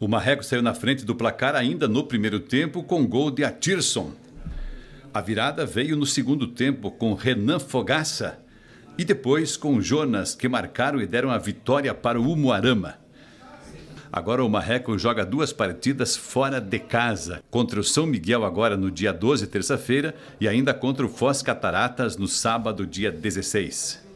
O Marreco saiu na frente do placar ainda no primeiro tempo com gol de Atirson. A virada veio no segundo tempo com Renan Fogaça e depois com Jonas, que marcaram e deram a vitória para o Umuarama. Agora o Marreco joga duas partidas fora de casa, contra o São Miguel agora no dia 12, terça-feira, e ainda contra o Foz Cataratas no sábado, dia 16.